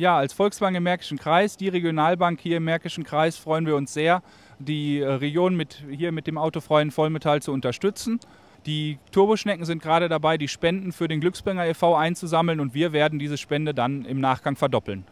Ja, als Volksbank im Märkischen Kreis, die Regionalbank hier im Märkischen Kreis, freuen wir uns sehr, die äh, Region mit, hier mit dem autofreien Vollmetall zu unterstützen. Die Turboschnecken sind gerade dabei, die Spenden für den Glücksbringer e.V. einzusammeln und wir werden diese Spende dann im Nachgang verdoppeln.